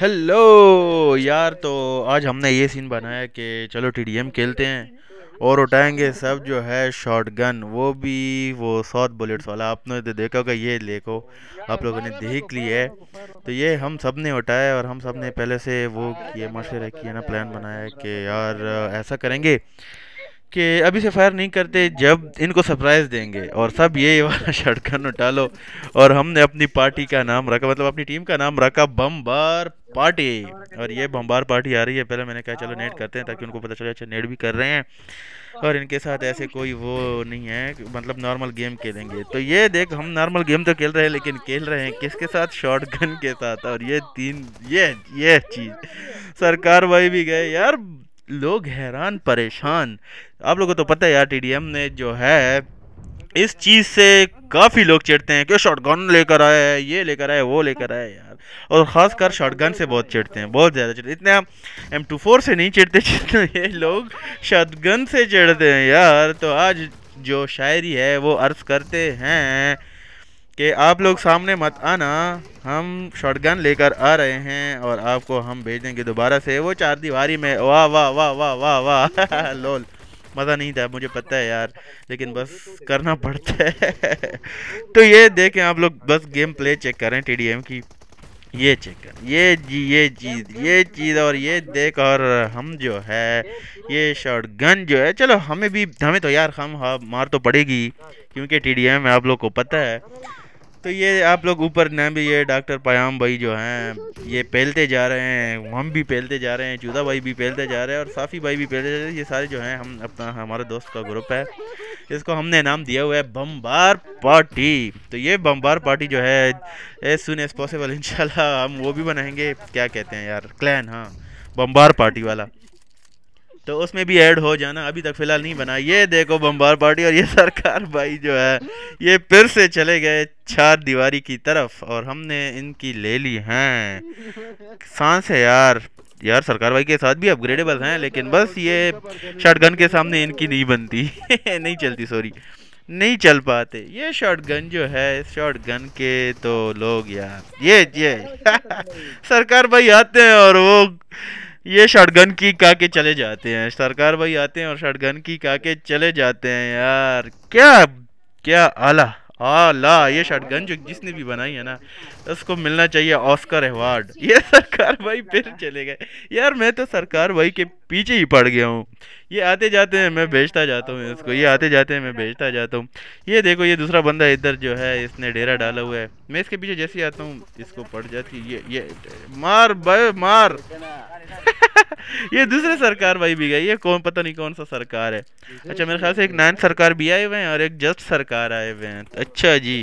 hello यार तो आज हमने ये सीन बनाया कि चलो टी खेलते हैं और उठाएंगे सब जो है शॉटगन वो भी वो सात बुलेट्स वाला आपने तो देखा होगा ये देखो आप लोगों ने देख ली है तो ये हम सब ने उठाया और हम सब ने पहले से वो किए मशवरा किया ना प्लान बनाया कि यार ऐसा करेंगे कि अभी से फायर नहीं करते जब इनको सरप्राइज़ देंगे और सब ये वाला शटगन उठा लो और हमने अपनी पार्टी का नाम रखा मतलब अपनी टीम का नाम रखा बम बार पार्टी और ये बम्बार पार्टी आ रही है पहले मैंने कहा चलो नेट हाँ, करते हैं ताकि उनको पता चले अच्छा नेट भी कर रहे हैं हाँ, और इनके साथ ऐसे कोई वो नहीं है मतलब नॉर्मल गेम खेलेंगे तो ये देख हम नॉर्मल गेम तो खेल रहे हैं लेकिन हाँ, खेल रहे हैं किसके साथ शॉर्ट गन के साथ और ये तीन ये ये चीज़ सरकार भाई भी गए यार लोग हैरान परेशान आप लोगों को तो पता है यार टी ने जो है इस चीज़ से काफ़ी लोग चिढ़ते हैं कि गन लेकर आया है ये लेकर आया वो लेकर आया यार और ख़ासकर गन से बहुत चिढ़ते हैं बहुत ज़्यादा चिड़ते इतने हम एम टू फोर से नहीं चिढ़ते चिड़ते ये लोग शॉटगन से चिढ़ते हैं यार तो आज जो शायरी है वो अर्ज़ करते हैं कि आप लोग सामने मत आना हम गन लेकर आ रहे हैं और आपको हम भेज देंगे दोबारा से वो चार दीवारी में वाह वाह वाह वाह वाह वाह लोल मज़ा नहीं था मुझे पता है यार लेकिन बस करना पड़ता है तो ये देखें आप लोग बस गेम प्ले चेक करें टी की ये चेक कर ये जी ये चीज़ ये चीज़ और ये देख और हम जो है ये शॉर्ट गन जो है चलो हमें भी हमें तो यार हम हाँ मार तो पड़ेगी क्योंकि टी डी एम आप लोग को पता है तो ये आप लोग ऊपर ना भी ये डॉक्टर पयाम भाई जो हैं ये पहलते जा रहे हैं हम भी पहलते जा रहे हैं चूदा भाई भी पहलते जा रहे हैं और साफ़ी भाई भी पहलते जा रहे हैं ये सारे जो हैं हम अपना हमारे दोस्त का ग्रुप है इसको हमने नाम दिया हुआ है बम्बार पार्टी तो ये बम्बार पार्टी जो है एज सुन एज पॉसिबल इन हम वो भी बनाएंगे क्या कहते हैं यार क्लैन हाँ बम्बार पार्टी वाला तो उसमें भी ऐड हो जाना अभी तक फ़िलहाल नहीं बना ये देखो बम्बार पार्टी और ये सरकार भाई जो है ये फिर से चले गए चार दीवारी की तरफ और हमने इनकी ले ली हैं सांस है यार यार सरकार भाई के साथ भी अपग्रेडेबल हैं लेकिन बस ये शॉटगन के सामने इनकी नहीं बनती नहीं चलती सॉरी नहीं चल पाते ये शॉर्ट गन जो है शॉर्ट गन के तो लोग यार ये ये सरकार भाई आते हैं और वो ये शटगन की का के चले जाते हैं सरकार भाई आते हैं और शटगन की का के चले जाते हैं यार क्या क्या आला हाँ ला ये शॉटगन जो जिसने भी बनाई है ना उसको मिलना चाहिए ऑस्कर अवार्ड ये सरकार भाई फिर चले गए यार मैं तो सरकार भाई के पीछे ही पड़ गया हूँ ये आते जाते हैं मैं भेजता जाता हूँ इसको ये आते जाते हैं मैं भेजता जाता हूँ ये देखो ये दूसरा बंदा इधर जो है इसने डेरा डाला हुआ है मैं इसके पीछे जैसे आता हूँ इसको पड़ जाती ये ये मार भाई मार ये दूसरे सरकार भाई भी गई है कौन पता नहीं कौन सा सरकार है अच्छा मेरे ख्याल से एक नायन सरकार भी आए हुए हैं और एक जस्ट सरकार आए हुए हैं अच्छा जी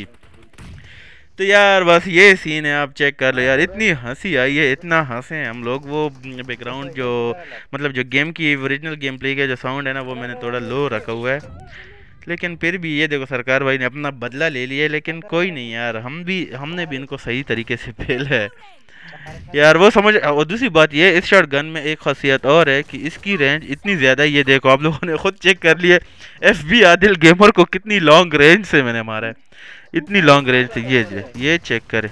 तो यार बस ये सीन है आप चेक कर लो यार इतनी हंसी आई है इतना हंसे हैं हम लोग वो बैकग्राउंड जो मतलब जो गेम की ओरिजिनल गेम प्ले का जो साउंड है ना वो मैंने थोड़ा लो रखा हुआ है लेकिन फिर भी ये देखो सरकार भाई ने अपना बदला ले लिया लेकिन कोई नहीं यार हम भी हमने भी इनको सही तरीके से फेल है यार वो समझ और दूसरी बात ये इस शॉट गन में एक खासियत और है कि इसकी रेंज इतनी ज़्यादा ये देखो आप लोगों ने खुद चेक कर लिए एफ बी आदिल गेमर को कितनी लॉन्ग रेंज से मैंने मारा है इतनी लॉन्ग रेंज से ये जे, ये चेक करें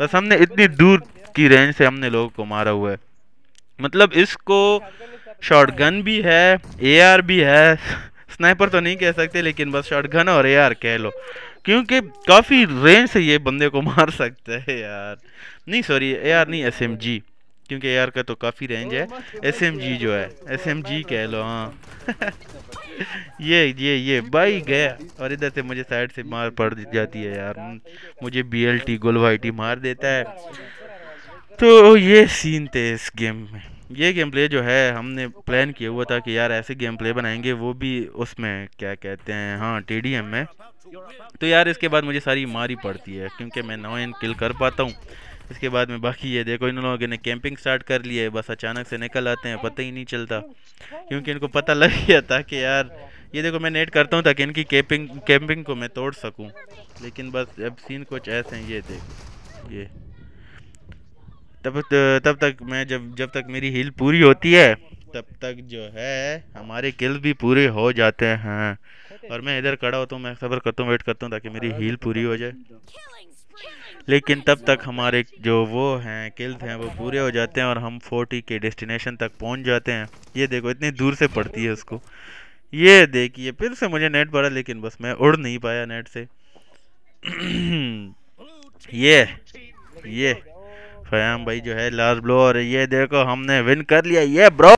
बस हमने इतनी दूर की रेंज से हमने लोगों को मारा हुआ है मतलब इसको गन भी है आर भी है स्नाइपर तो नहीं कह सकते लेकिन बस गन और आर कह लो क्योंकि काफ़ी रेंज से ये बंदे को मार सकता है यार नहीं सॉरी यार नहीं एस एम जी क्योंकि यार का तो काफ़ी रेंज है एस एम जी जो है एस एम जी कह लो हाँ ये ये ये भाई गया और इधर से मुझे साइड से मार पड़ जाती है यार मुझे बी एल टी गोल मार देता है तो ये सीन थे इस गेम में ये गेम प्ले जो है हमने प्लान किया हुआ था कि यार ऐसे गेम प्ले बनाएंगे वो भी उसमें क्या कहते हैं हाँ टी में तो यार इसके बाद मुझे सारी मारी पड़ती है क्योंकि मैं नौ किल कर पाता हूँ इसके बाद में बाकी ये देखो इन लोगों ने कैंपिंग स्टार्ट कर लिया है बस अचानक से निकल आते हैं पता ही नहीं चलता क्योंकि इनको पता लग गया था कि यार ये देखो मैं नेट करता हूँ ताकि इनकी कैंपिंग कैंपिंग को मैं तोड़ सकूँ लेकिन बस अब सीन कुछ ऐसे हैं ये देखो ये तब तब तक मैं जब जब तक मेरी हिल पूरी होती है तब तक जो है हमारे किल भी पूरे हो जाते हैं और मैं इधर खड़ा होता हूँ मैं खबर करता हूँ वेट करता हूँ ताकि मेरी हील पूरी हो जाए लेकिन तब तक हमारे जो वो हैं किल्स हैं वो पूरे हो जाते हैं और हम फोर्टी के डेस्टिनेशन तक पहुँच जाते हैं ये देखो इतनी दूर से पड़ती है उसको ये देखिए फिर से मुझे नेट पड़ा लेकिन बस मैं उड़ नहीं पाया नेट से ये ये फयाम भाई जो है लास्ट ब्लो और ये देखो हमने विन कर लिया ये ब्रो